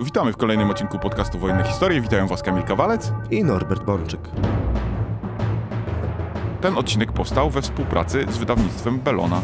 Witamy w kolejnym odcinku podcastu Wojenne Historie. Witają Was Kamil Kawalec i Norbert Bączyk. Ten odcinek powstał we współpracy z wydawnictwem Belona.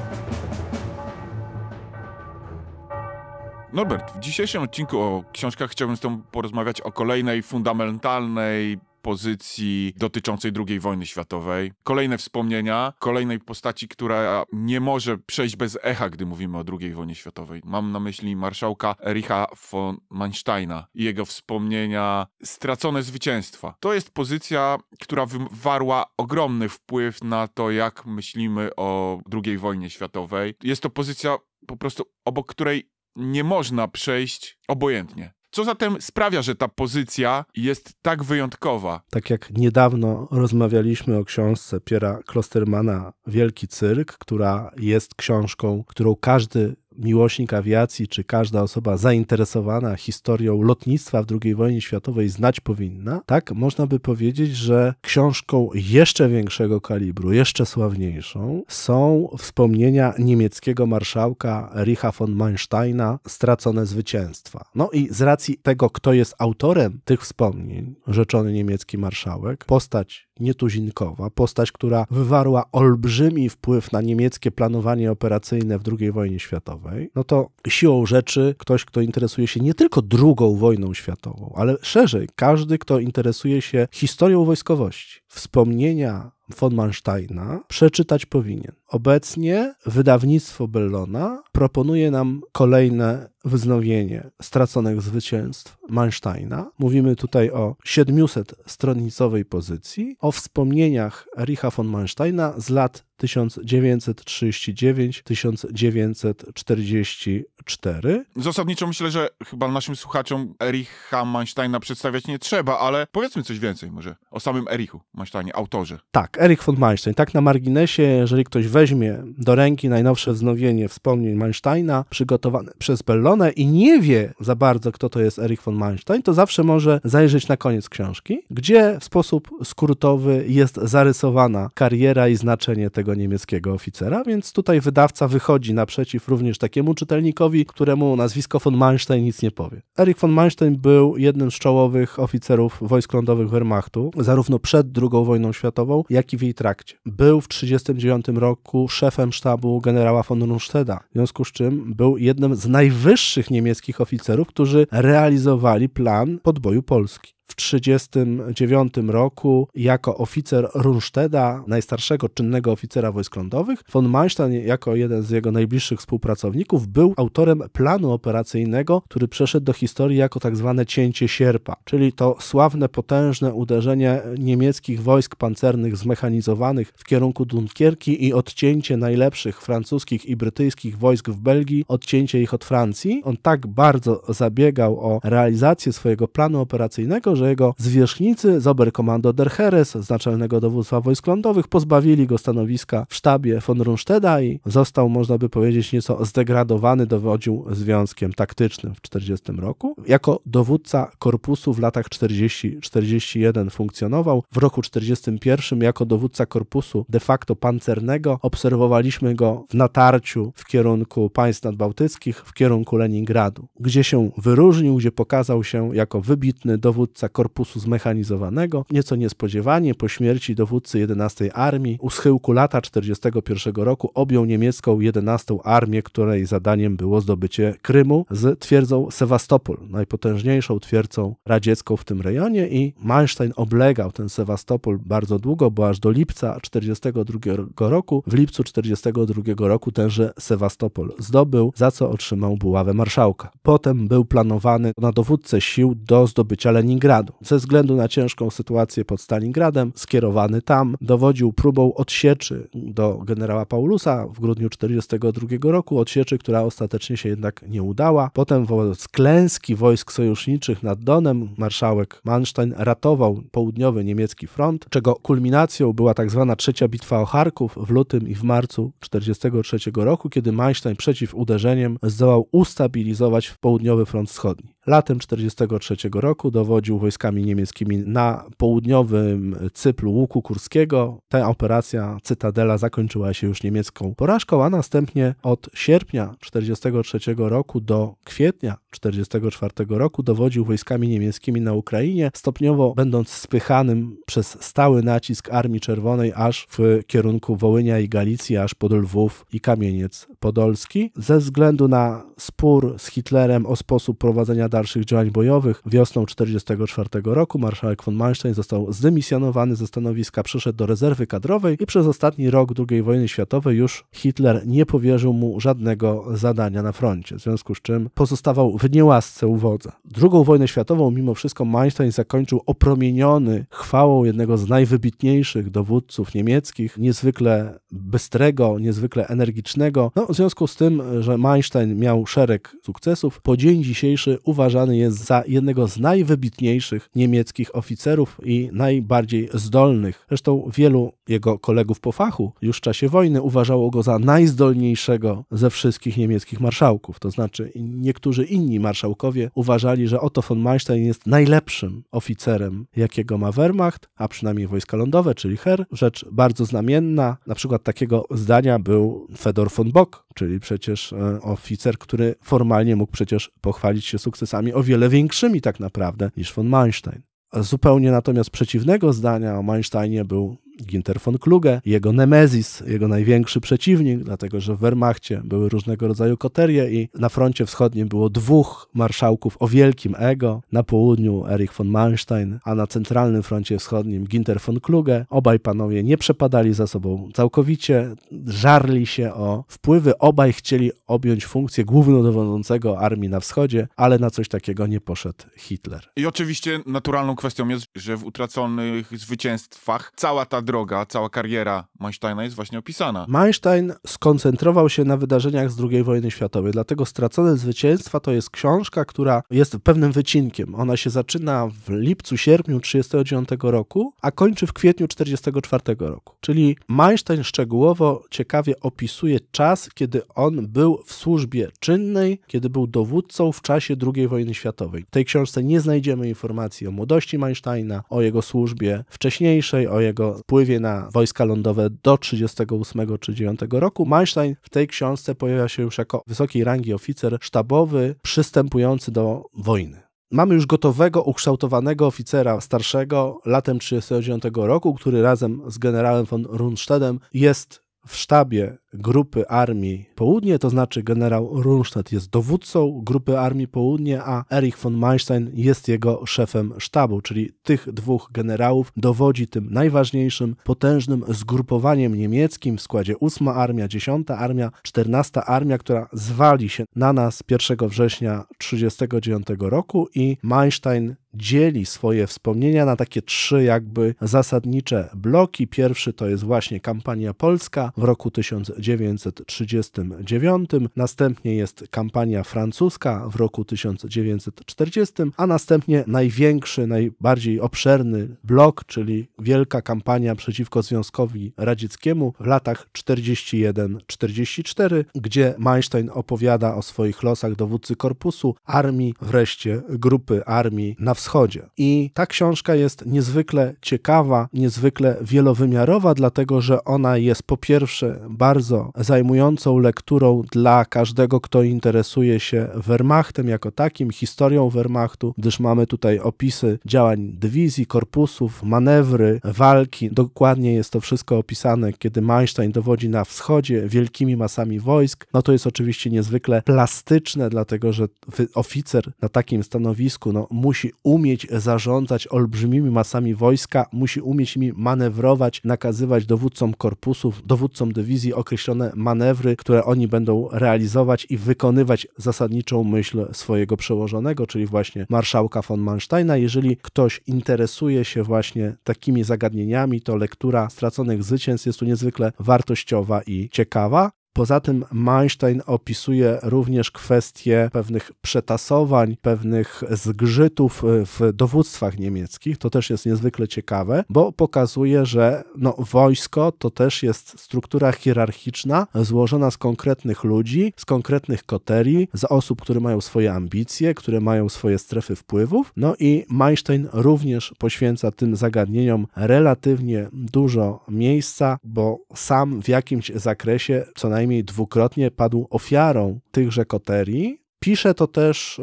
Norbert, w dzisiejszym odcinku o książkach chciałbym z Tobą porozmawiać o kolejnej fundamentalnej pozycji dotyczącej II wojny światowej. Kolejne wspomnienia, kolejnej postaci, która nie może przejść bez echa, gdy mówimy o II wojnie światowej. Mam na myśli marszałka Ericha von Mansteina i jego wspomnienia Stracone zwycięstwa. To jest pozycja, która wywarła ogromny wpływ na to, jak myślimy o II wojnie światowej. Jest to pozycja po prostu obok której nie można przejść obojętnie. Co zatem sprawia, że ta pozycja jest tak wyjątkowa? Tak jak niedawno rozmawialiśmy o książce Piera Klostermana Wielki Cyrk, która jest książką, którą każdy miłośnik awiacji, czy każda osoba zainteresowana historią lotnictwa w II wojnie światowej znać powinna, tak można by powiedzieć, że książką jeszcze większego kalibru, jeszcze sławniejszą są wspomnienia niemieckiego marszałka Richa von Mansteina Stracone zwycięstwa. No i z racji tego, kto jest autorem tych wspomnień, rzeczony niemiecki marszałek, postać nietuzinkowa, postać, która wywarła olbrzymi wpływ na niemieckie planowanie operacyjne w II wojnie światowej, światowej, no to siłą rzeczy ktoś, kto interesuje się nie tylko drugą wojną światową, ale szerzej, każdy, kto interesuje się historią wojskowości, wspomnienia von Mansteina przeczytać powinien. Obecnie wydawnictwo Bellona proponuje nam kolejne wznowienie straconych zwycięstw Mansteina. Mówimy tutaj o 700 stronnicowej pozycji, o wspomnieniach Richa von Mansteina z lat 1939-1944. Zasadniczo myślę, że chyba naszym słuchaczom Ericha Mansteina przedstawiać nie trzeba, ale powiedzmy coś więcej może o samym Erichu Mansteinie, autorze. Tak, Erich von Manstein. Tak na marginesie, jeżeli ktoś weźmie do ręki najnowsze wznowienie wspomnień Mansteina przygotowane przez Bellona, stronę i nie wie za bardzo, kto to jest Erich von Manstein, to zawsze może zajrzeć na koniec książki, gdzie w sposób skrótowy jest zarysowana kariera i znaczenie tego niemieckiego oficera, więc tutaj wydawca wychodzi naprzeciw również takiemu czytelnikowi, któremu nazwisko von Manstein nic nie powie. Erich von Manstein był jednym z czołowych oficerów wojsk lądowych Wehrmachtu, zarówno przed II wojną światową, jak i w jej trakcie. Był w 1939 roku szefem sztabu generała von Rundstedta, w związku z czym był jednym z najwyższych wyższych niemieckich oficerów, którzy realizowali plan podboju Polski. W 1939 roku jako oficer Rundstedta, najstarszego czynnego oficera wojsk lądowych, von Manstein jako jeden z jego najbliższych współpracowników był autorem planu operacyjnego, który przeszedł do historii jako tak zwane cięcie sierpa, czyli to sławne, potężne uderzenie niemieckich wojsk pancernych zmechanizowanych w kierunku Dunkierki i odcięcie najlepszych francuskich i brytyjskich wojsk w Belgii, odcięcie ich od Francji. On tak bardzo zabiegał o realizację swojego planu operacyjnego, że jego zwierzchnicy, Zoberkommandor der Heres, z naczelnego dowództwa wojsk lądowych, pozbawili go stanowiska w sztabie von Rundstedta i został, można by powiedzieć, nieco zdegradowany, dowodził związkiem taktycznym w 40 roku. Jako dowódca korpusu w latach 40-41 funkcjonował. W roku 41 jako dowódca korpusu de facto pancernego obserwowaliśmy go w natarciu w kierunku państw nadbałtyckich, w kierunku Leningradu, gdzie się wyróżnił, gdzie pokazał się jako wybitny dowódca dowódca korpusu zmechanizowanego, nieco niespodziewanie po śmierci dowódcy 11 Armii u schyłku lata 1941 roku objął niemiecką 11 Armię, której zadaniem było zdobycie Krymu z twierdzą Sewastopol, najpotężniejszą twierdzą radziecką w tym rejonie i Manstein oblegał ten Sewastopol bardzo długo, bo aż do lipca 1942 roku, w lipcu 1942 roku tenże Sewastopol zdobył, za co otrzymał buławę marszałka. Potem był planowany na dowódcę sił do zdobycia Leningradu. Stalingradu. Ze względu na ciężką sytuację pod Stalingradem, skierowany tam, dowodził próbą odsieczy do generała Paulusa w grudniu 1942 roku, odsieczy, która ostatecznie się jednak nie udała. Potem wobec klęski wojsk sojuszniczych nad Donem marszałek Manstein ratował południowy niemiecki front, czego kulminacją była tak zwana trzecia bitwa o Charków w lutym i w marcu 1943 roku, kiedy Manstein przeciw uderzeniem zdołał ustabilizować południowy front wschodni. Latem 1943 roku dowodził wojskami niemieckimi na południowym cyplu łuku kurskiego. Ta operacja Cytadela zakończyła się już niemiecką porażką, a następnie od sierpnia 1943 roku do kwietnia 1944 roku dowodził wojskami niemieckimi na Ukrainie, stopniowo będąc spychanym przez stały nacisk Armii Czerwonej aż w kierunku Wołynia i Galicji, aż pod Lwów i Kamieniec Podolski. Ze względu na spór z Hitlerem o sposób prowadzenia dalszych działań bojowych wiosną 1944 1994 roku marszałek von Manstein został zdemisjonowany ze stanowiska, przyszedł do rezerwy kadrowej i przez ostatni rok II wojny światowej już Hitler nie powierzył mu żadnego zadania na froncie, w związku z czym pozostawał w niełasce u wodza. II wojnę światową mimo wszystko Manstein zakończył opromieniony chwałą jednego z najwybitniejszych dowódców niemieckich, niezwykle bystrego, niezwykle energicznego. No, w związku z tym, że Manstein miał szereg sukcesów, po dzień dzisiejszy uważany jest za jednego z najwybitniejszych niemieckich oficerów i najbardziej zdolnych. Zresztą wielu jego kolegów po fachu już w czasie wojny uważało go za najzdolniejszego ze wszystkich niemieckich marszałków. To znaczy niektórzy inni marszałkowie uważali, że Otto von Manstein jest najlepszym oficerem, jakiego ma Wehrmacht, a przynajmniej wojska lądowe, czyli Herr. Rzecz bardzo znamienna, na przykład takiego zdania był Fedor von Bock, czyli przecież e, oficer, który formalnie mógł przecież pochwalić się sukcesami o wiele większymi tak naprawdę niż von Einstein. Zupełnie natomiast przeciwnego zdania o Einsteinie był Ginter von Kluge, jego Nemezis, jego największy przeciwnik, dlatego że w Wehrmachcie były różnego rodzaju koterie i na froncie wschodnim było dwóch marszałków o wielkim ego, na południu Erich von Manstein, a na centralnym froncie wschodnim Ginter von Kluge. Obaj panowie nie przepadali za sobą całkowicie, żarli się o wpływy, obaj chcieli objąć funkcję głównodowodzącego armii na wschodzie, ale na coś takiego nie poszedł Hitler. I oczywiście naturalną kwestią jest, że w utraconych zwycięstwach cała ta droga, cała kariera Einsteina jest właśnie opisana. Einstein skoncentrował się na wydarzeniach z II wojny światowej, dlatego Stracone Zwycięstwa to jest książka, która jest pewnym wycinkiem. Ona się zaczyna w lipcu, sierpniu 1939 roku, a kończy w kwietniu 1944 roku. Czyli Einstein szczegółowo, ciekawie opisuje czas, kiedy on był w służbie czynnej, kiedy był dowódcą w czasie II wojny światowej. W tej książce nie znajdziemy informacji o młodości Einsteina, o jego służbie wcześniejszej, o jego wpływie na wojska lądowe do 1938 czy 9 roku. Manstein w tej książce pojawia się już jako wysokiej rangi oficer sztabowy przystępujący do wojny. Mamy już gotowego, ukształtowanego oficera starszego latem 1939 roku, który razem z generałem von Rundstedtem jest w sztabie grupy Armii Południe, to znaczy generał Rundstedt jest dowódcą grupy Armii Południe, a Erich von Manstein jest jego szefem sztabu, czyli tych dwóch generałów dowodzi tym najważniejszym, potężnym zgrupowaniem niemieckim w składzie 8 Armia, 10 Armia, 14 Armia, która zwali się na nas 1 września 1939 roku i Manstein dzieli swoje wspomnienia na takie trzy jakby zasadnicze bloki. Pierwszy to jest właśnie kampania polska w roku 1939, następnie jest kampania francuska w roku 1940, a następnie największy, najbardziej obszerny blok, czyli wielka kampania przeciwko Związkowi Radzieckiemu w latach 41-44, gdzie Einstein opowiada o swoich losach dowódcy korpusu, armii, wreszcie grupy armii na wschód Wschodzie. I ta książka jest niezwykle ciekawa, niezwykle wielowymiarowa, dlatego że ona jest po pierwsze bardzo zajmującą lekturą dla każdego, kto interesuje się Wehrmachtem jako takim, historią Wehrmachtu, gdyż mamy tutaj opisy działań dywizji, korpusów, manewry, walki. Dokładnie jest to wszystko opisane, kiedy Einstein dowodzi na wschodzie wielkimi masami wojsk. No to jest oczywiście niezwykle plastyczne, dlatego że oficer na takim stanowisku no, musi umieć umieć zarządzać olbrzymimi masami wojska, musi umieć mi manewrować, nakazywać dowódcom korpusów, dowódcom dywizji określone manewry, które oni będą realizować i wykonywać zasadniczą myśl swojego przełożonego, czyli właśnie marszałka von Mansteina. Jeżeli ktoś interesuje się właśnie takimi zagadnieniami, to lektura straconych zwycięstw jest tu niezwykle wartościowa i ciekawa. Poza tym Einstein opisuje również kwestie pewnych przetasowań, pewnych zgrzytów y, w dowództwach niemieckich. To też jest niezwykle ciekawe, bo pokazuje, że no, wojsko to też jest struktura hierarchiczna, złożona z konkretnych ludzi, z konkretnych koterii, z osób, które mają swoje ambicje, które mają swoje strefy wpływów. No i Einstein również poświęca tym zagadnieniom relatywnie dużo miejsca, bo sam w jakimś zakresie co najmniej przynajmniej dwukrotnie padł ofiarą tychże koterii, Pisze to też, e,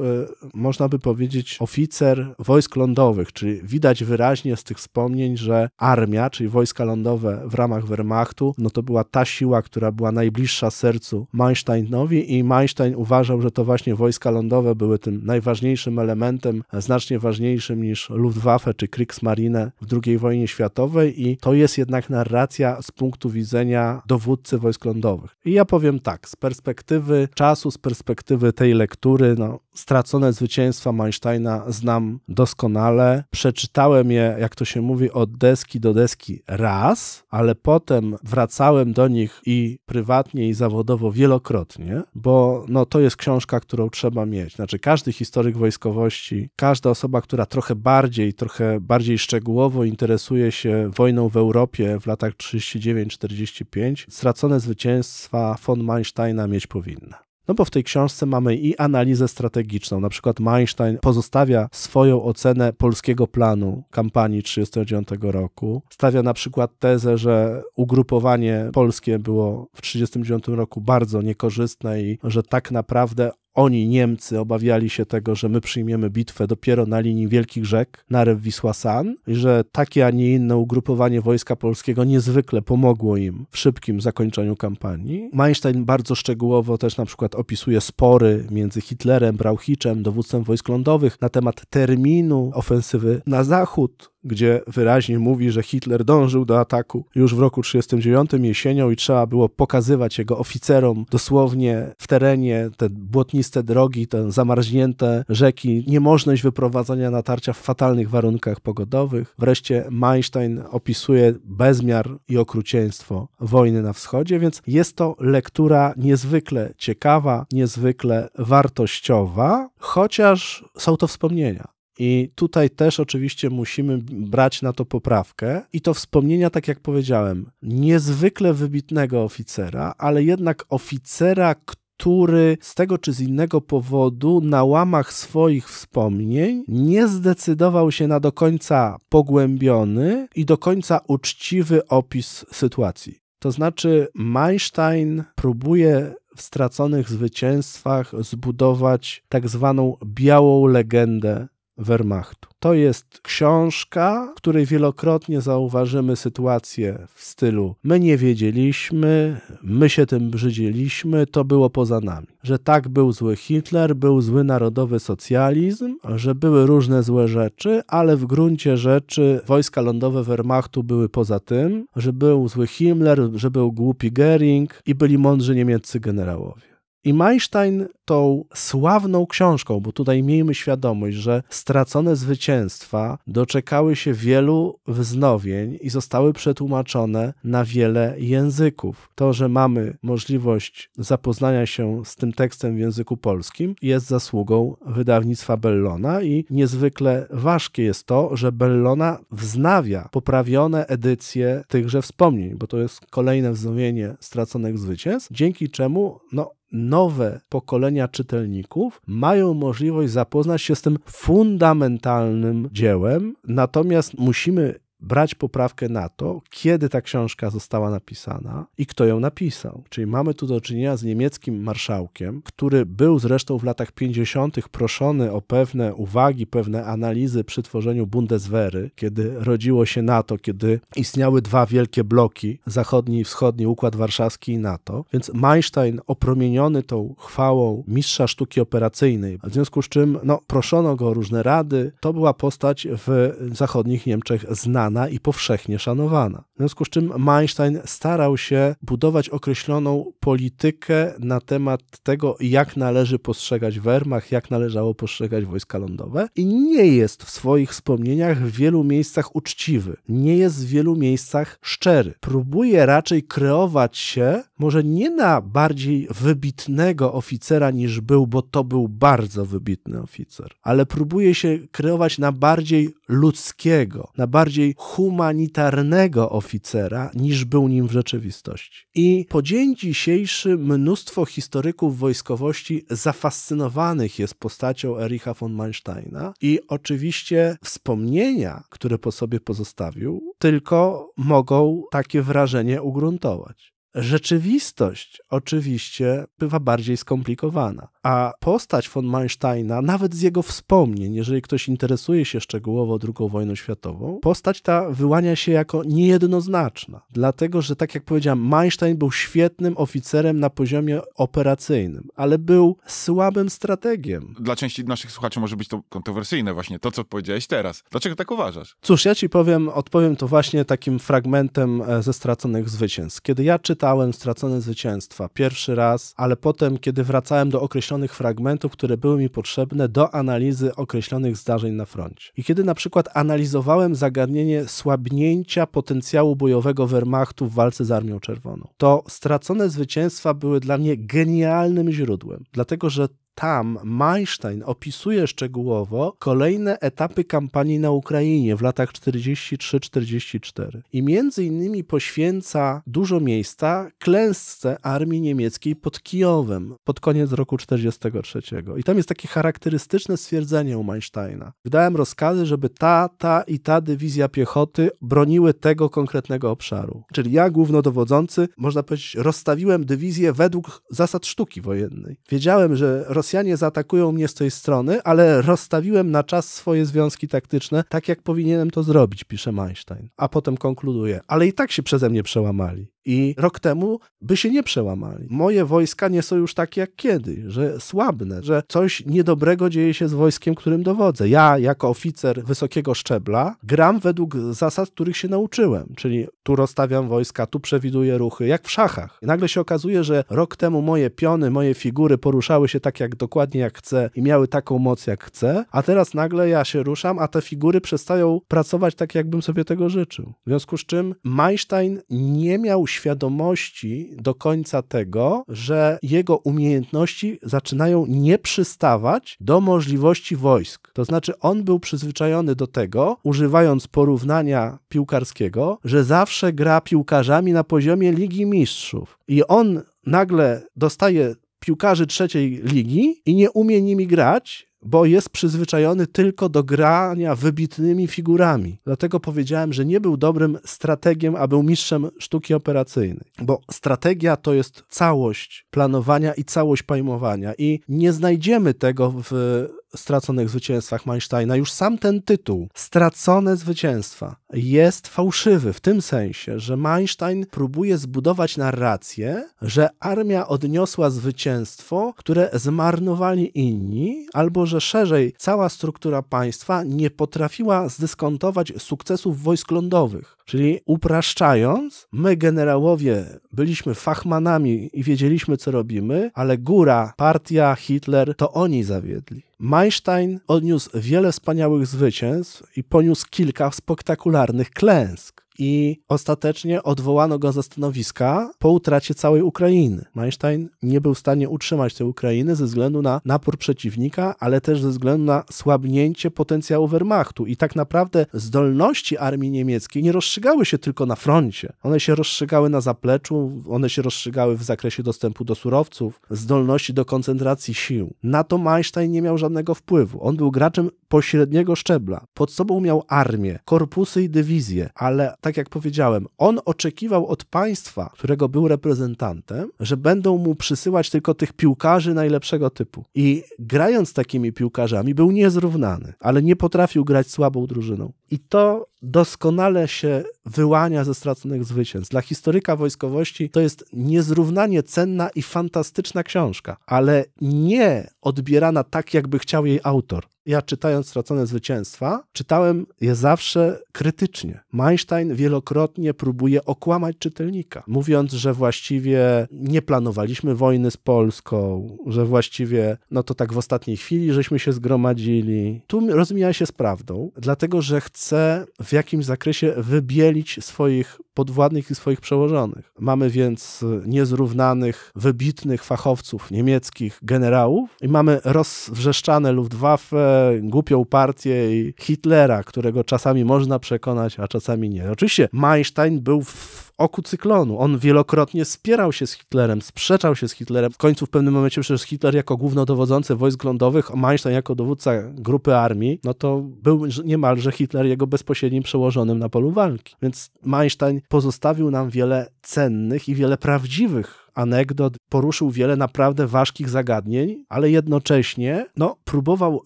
można by powiedzieć, oficer wojsk lądowych, czyli widać wyraźnie z tych wspomnień, że armia, czyli wojska lądowe w ramach Wehrmachtu, no to była ta siła, która była najbliższa sercu Einsteinowi i Einstein uważał, że to właśnie wojska lądowe były tym najważniejszym elementem, znacznie ważniejszym niż Luftwaffe czy Kriegsmarine w II wojnie światowej i to jest jednak narracja z punktu widzenia dowódcy wojsk lądowych. I ja powiem tak, z perspektywy czasu, z perspektywy tej lektury, lektury. No, Stracone zwycięstwa Einsteina znam doskonale. Przeczytałem je, jak to się mówi, od deski do deski raz, ale potem wracałem do nich i prywatnie, i zawodowo wielokrotnie, bo no, to jest książka, którą trzeba mieć. Znaczy, każdy historyk wojskowości, każda osoba, która trochę bardziej, trochę bardziej szczegółowo interesuje się wojną w Europie w latach 39-45, stracone zwycięstwa von Einsteina mieć powinna. No bo w tej książce mamy i analizę strategiczną. Na przykład Einstein pozostawia swoją ocenę polskiego planu kampanii 1939 roku. Stawia na przykład tezę, że ugrupowanie polskie było w 1939 roku bardzo niekorzystne i że tak naprawdę oni, Niemcy, obawiali się tego, że my przyjmiemy bitwę dopiero na linii Wielkich Rzek, Narew Wisła-San, i że takie, a nie inne ugrupowanie wojska polskiego niezwykle pomogło im w szybkim zakończeniu kampanii. Einstein bardzo szczegółowo też na przykład opisuje spory między Hitlerem, Brauchiczem, dowódcą wojsk lądowych na temat terminu ofensywy na zachód, gdzie wyraźnie mówi, że Hitler dążył do ataku już w roku 1939 jesienią i trzeba było pokazywać jego oficerom dosłownie w terenie te błotniste drogi, te zamarznięte rzeki, niemożność wyprowadzania natarcia w fatalnych warunkach pogodowych. Wreszcie Einstein opisuje bezmiar i okrucieństwo wojny na wschodzie, więc jest to lektura niezwykle ciekawa, niezwykle wartościowa, chociaż są to wspomnienia. I tutaj też oczywiście musimy brać na to poprawkę. I to wspomnienia, tak jak powiedziałem, niezwykle wybitnego oficera, ale jednak oficera, który z tego czy z innego powodu na łamach swoich wspomnień nie zdecydował się na do końca pogłębiony i do końca uczciwy opis sytuacji. To znaczy, Einstein próbuje w straconych zwycięstwach zbudować tak zwaną białą legendę Wehrmachtu. To jest książka, w której wielokrotnie zauważymy sytuację w stylu my nie wiedzieliśmy, my się tym brzydziliśmy, to było poza nami. Że tak był zły Hitler, był zły narodowy socjalizm, że były różne złe rzeczy, ale w gruncie rzeczy wojska lądowe Wehrmachtu były poza tym, że był zły Himmler, że był głupi Gering i byli mądrzy niemieccy generałowie. I Einstein tą sławną książką, bo tutaj miejmy świadomość, że stracone zwycięstwa doczekały się wielu wznowień i zostały przetłumaczone na wiele języków. To, że mamy możliwość zapoznania się z tym tekstem w języku polskim, jest zasługą wydawnictwa Bellona i niezwykle ważkie jest to, że Bellona wznawia poprawione edycje tychże wspomnień, bo to jest kolejne wznowienie straconych zwycięstw, dzięki czemu no, nowe pokolenia czytelników mają możliwość zapoznać się z tym fundamentalnym dziełem, natomiast musimy brać poprawkę na to, kiedy ta książka została napisana i kto ją napisał. Czyli mamy tu do czynienia z niemieckim marszałkiem, który był zresztą w latach 50. proszony o pewne uwagi, pewne analizy przy tworzeniu Bundeswehry, kiedy rodziło się NATO, kiedy istniały dwa wielkie bloki, zachodni i wschodni, Układ Warszawski i NATO. Więc Einstein opromieniony tą chwałą mistrza sztuki operacyjnej, w związku z czym no, proszono go o różne rady, to była postać w zachodnich Niemczech znana znana i powszechnie szanowana. W związku z czym Einstein starał się budować określoną politykę na temat tego, jak należy postrzegać Wehrmacht, jak należało postrzegać wojska lądowe i nie jest w swoich wspomnieniach w wielu miejscach uczciwy, nie jest w wielu miejscach szczery. Próbuje raczej kreować się może nie na bardziej wybitnego oficera niż był, bo to był bardzo wybitny oficer, ale próbuje się kreować na bardziej ludzkiego, na bardziej humanitarnego oficera oficera niż był nim w rzeczywistości. I po dzień dzisiejszy mnóstwo historyków wojskowości zafascynowanych jest postacią Ericha von Mansteina i oczywiście wspomnienia, które po sobie pozostawił, tylko mogą takie wrażenie ugruntować. Rzeczywistość oczywiście bywa bardziej skomplikowana. A postać von Mansteina, nawet z jego wspomnień, jeżeli ktoś interesuje się szczegółowo II wojną światową, postać ta wyłania się jako niejednoznaczna. Dlatego, że tak jak powiedziałem, Manstein był świetnym oficerem na poziomie operacyjnym, ale był słabym strategiem. Dla części naszych słuchaczy może być to kontrowersyjne właśnie, to co powiedziałeś teraz. Dlaczego tak uważasz? Cóż, ja ci powiem, odpowiem to właśnie takim fragmentem e, ze Straconych Zwycięstw. Kiedy ja czytałem Stracone Zwycięstwa pierwszy raz, ale potem, kiedy wracałem do okresu określonych fragmentów, które były mi potrzebne do analizy określonych zdarzeń na froncie. I kiedy na przykład analizowałem zagadnienie słabnięcia potencjału bojowego Wehrmachtu w walce z Armią Czerwoną, to stracone zwycięstwa były dla mnie genialnym źródłem, dlatego że tam Majsztajn opisuje szczegółowo kolejne etapy kampanii na Ukrainie w latach 43-44 i między innymi poświęca dużo miejsca klęsce armii niemieckiej pod Kijowem pod koniec roku 43. I tam jest takie charakterystyczne stwierdzenie u Majsztajna. Wydałem rozkazy, żeby ta, ta i ta dywizja piechoty broniły tego konkretnego obszaru. Czyli ja, głównodowodzący, można powiedzieć, rozstawiłem dywizję według zasad sztuki wojennej. Wiedziałem, że Rosjanie zaatakują mnie z tej strony, ale rozstawiłem na czas swoje związki taktyczne, tak jak powinienem to zrobić, pisze Einstein. A potem konkluduje, ale i tak się przeze mnie przełamali. I rok temu by się nie przełamali. Moje wojska nie są już takie jak kiedyś, że słabne, że coś niedobrego dzieje się z wojskiem, którym dowodzę. Ja, jako oficer wysokiego szczebla, gram według zasad, których się nauczyłem, czyli tu rozstawiam wojska, tu przewiduję ruchy, jak w szachach. I nagle się okazuje, że rok temu moje piony, moje figury poruszały się tak jak dokładnie jak chcę i miały taką moc jak chcę, a teraz nagle ja się ruszam, a te figury przestają pracować tak, jakbym sobie tego życzył. W związku z czym Meinstein nie miał świadomości do końca tego, że jego umiejętności zaczynają nie przystawać do możliwości wojsk. To znaczy, on był przyzwyczajony do tego, używając porównania piłkarskiego, że zawsze gra piłkarzami na poziomie Ligi Mistrzów. I on nagle dostaje piłkarzy trzeciej ligi i nie umie nimi grać, bo jest przyzwyczajony tylko do grania wybitnymi figurami. Dlatego powiedziałem, że nie był dobrym strategiem, a był mistrzem sztuki operacyjnej. Bo strategia to jest całość planowania i całość pojmowania, i nie znajdziemy tego w straconych zwycięstwach Einsteina, już sam ten tytuł, stracone zwycięstwa, jest fałszywy w tym sensie, że Einstein próbuje zbudować narrację, że armia odniosła zwycięstwo, które zmarnowali inni, albo że szerzej cała struktura państwa nie potrafiła zdyskontować sukcesów wojsk lądowych. Czyli upraszczając, my generałowie byliśmy fachmanami i wiedzieliśmy co robimy, ale góra, partia, Hitler to oni zawiedli. Meinstein odniósł wiele wspaniałych zwycięstw i poniósł kilka spektakularnych klęsk i ostatecznie odwołano go ze stanowiska po utracie całej Ukrainy. Einstein nie był w stanie utrzymać tej Ukrainy ze względu na napór przeciwnika, ale też ze względu na słabnięcie potencjału Wehrmachtu. I tak naprawdę zdolności armii niemieckiej nie rozstrzygały się tylko na froncie. One się rozstrzygały na zapleczu, one się rozstrzygały w zakresie dostępu do surowców, zdolności do koncentracji sił. Na to Einstein nie miał żadnego wpływu. On był graczem pośredniego szczebla. Pod sobą miał armię, korpusy i dywizje, ale tak tak jak powiedziałem, on oczekiwał od państwa, którego był reprezentantem, że będą mu przysyłać tylko tych piłkarzy najlepszego typu. I grając takimi piłkarzami, był niezrównany, ale nie potrafił grać słabą drużyną. I to doskonale się wyłania ze straconych zwycięstw. Dla historyka wojskowości to jest niezrównanie cenna i fantastyczna książka, ale nie odbierana tak, jakby chciał jej autor. Ja czytając Stracone Zwycięstwa, czytałem je zawsze krytycznie. Einstein wielokrotnie próbuje okłamać czytelnika, mówiąc, że właściwie nie planowaliśmy wojny z Polską, że właściwie no to tak w ostatniej chwili żeśmy się zgromadzili. Tu rozmija się z prawdą, dlatego że chce w jakimś zakresie wybielić swoich podwładnych i swoich przełożonych. Mamy więc e, niezrównanych, wybitnych fachowców niemieckich generałów i mamy rozwrzeszczane Luftwaffe, głupią partię i Hitlera, którego czasami można przekonać, a czasami nie. Oczywiście Einstein był w oku cyklonu. On wielokrotnie spierał się z Hitlerem, sprzeczał się z Hitlerem. W końcu w pewnym momencie przecież Hitler jako głównodowodzący wojsk lądowych, Einstein jako dowódca grupy armii, no to był niemalże Hitler jego bezpośrednim przełożonym na polu walki. Więc Einstein pozostawił nam wiele cennych i wiele prawdziwych anegdot, poruszył wiele naprawdę ważkich zagadnień, ale jednocześnie no, próbował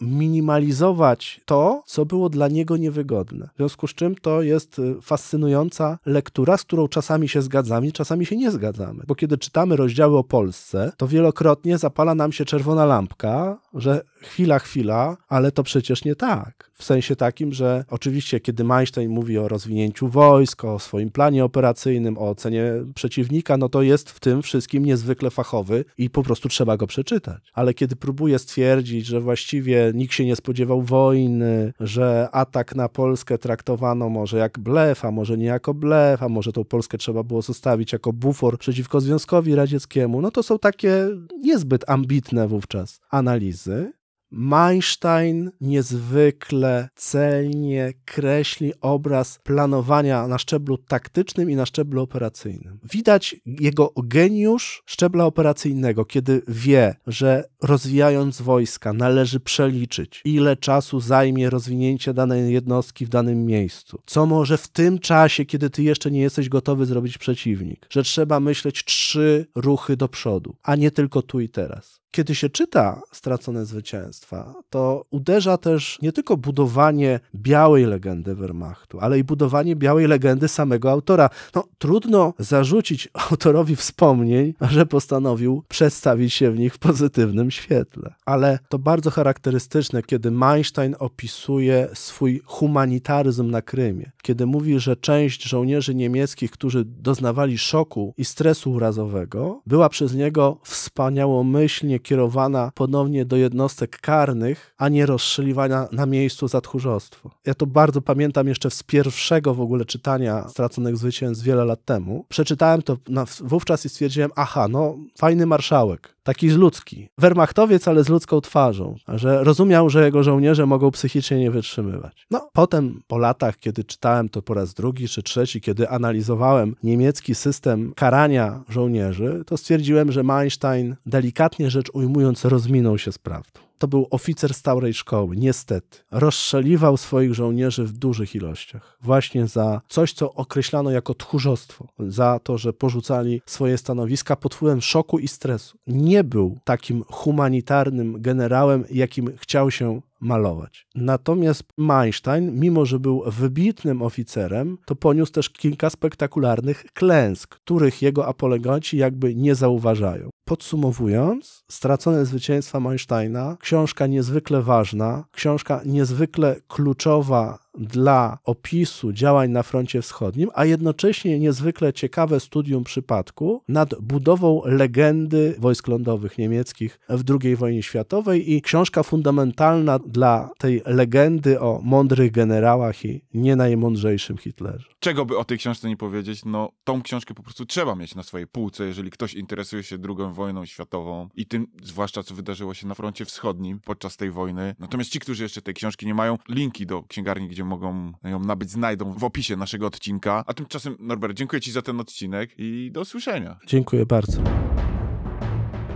minimalizować to, co było dla niego niewygodne. W związku z czym to jest y, fascynująca lektura, z którą czasami się zgadzamy, czasami się nie zgadzamy. Bo kiedy czytamy rozdziały o Polsce, to wielokrotnie zapala nam się czerwona lampka, że chwila, chwila, ale to przecież nie tak. W sensie takim, że oczywiście, kiedy Einstein mówi o rozwinięciu wojsk, o swoim planie operacyjnym, o ocenie przeciwnika, no to jest w tym wszystkim wszystkim, niezwykle fachowy i po prostu trzeba go przeczytać. Ale kiedy próbuje stwierdzić, że właściwie nikt się nie spodziewał wojny, że atak na Polskę traktowano może jak blef, a może nie jako blef, a może tą Polskę trzeba było zostawić jako bufor przeciwko Związkowi Radzieckiemu, no to są takie niezbyt ambitne wówczas analizy, Meinstein niezwykle celnie kreśli obraz planowania na szczeblu taktycznym i na szczeblu operacyjnym. Widać jego geniusz szczebla operacyjnego, kiedy wie, że rozwijając wojska należy przeliczyć, ile czasu zajmie rozwinięcie danej jednostki w danym miejscu, co może w tym czasie, kiedy ty jeszcze nie jesteś gotowy zrobić przeciwnik, że trzeba myśleć trzy ruchy do przodu, a nie tylko tu i teraz. Kiedy się czyta Stracone Zwycięstwa, to uderza też nie tylko budowanie białej legendy Wehrmachtu, ale i budowanie białej legendy samego autora. No, trudno zarzucić autorowi wspomnień, że postanowił przedstawić się w nich w pozytywnym świetle. Ale to bardzo charakterystyczne, kiedy Einstein opisuje swój humanitaryzm na Krymie, kiedy mówi, że część żołnierzy niemieckich, którzy doznawali szoku i stresu urazowego, była przez niego wspaniałomyślnie kierowana ponownie do jednostek karnych, a nie rozstrzeliwania na miejscu za tchórzostwo. Ja to bardzo pamiętam jeszcze z pierwszego w ogóle czytania Straconych Zwycięstw wiele lat temu. Przeczytałem to na, wówczas i stwierdziłem, aha, no fajny marszałek, taki z ludzki. Wehrmachtowiec, ale z ludzką twarzą, że rozumiał, że jego żołnierze mogą psychicznie nie wytrzymywać. No, potem po latach, kiedy czytałem to po raz drugi czy trzeci, kiedy analizowałem niemiecki system karania żołnierzy, to stwierdziłem, że Einstein delikatnie rzecz ujmując, rozminął się z prawdą. To był oficer stałej szkoły, niestety. Rozszeliwał swoich żołnierzy w dużych ilościach. Właśnie za coś, co określano jako tchórzostwo. Za to, że porzucali swoje stanowiska pod wpływem szoku i stresu. Nie był takim humanitarnym generałem, jakim chciał się malować. Natomiast Einstein, mimo że był wybitnym oficerem, to poniósł też kilka spektakularnych klęsk, których jego apologaci jakby nie zauważają. Podsumowując, Stracone zwycięstwa Einsteina, książka niezwykle ważna, książka niezwykle kluczowa dla opisu działań na froncie wschodnim, a jednocześnie niezwykle ciekawe studium przypadku nad budową legendy wojsk lądowych niemieckich w II wojnie światowej i książka fundamentalna dla tej legendy o mądrych generałach i nie najmądrzejszym Hitlerze. Czego by o tej książce nie powiedzieć, no tą książkę po prostu trzeba mieć na swojej półce, jeżeli ktoś interesuje się II wojną światową i tym zwłaszcza co wydarzyło się na froncie wschodnim podczas tej wojny. Natomiast ci, którzy jeszcze tej książki nie mają, linki do księgarni, gdzie mogą ją nabyć, znajdą w opisie naszego odcinka. A tymczasem, Norbert, dziękuję Ci za ten odcinek i do usłyszenia. Dziękuję bardzo.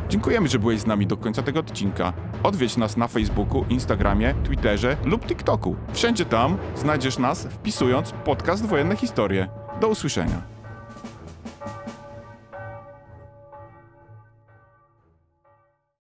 Dziękujemy, że byłeś z nami do końca tego odcinka. Odwiedź nas na Facebooku, Instagramie, Twitterze lub TikToku. Wszędzie tam znajdziesz nas wpisując podcast Wojenne Historie. Do usłyszenia.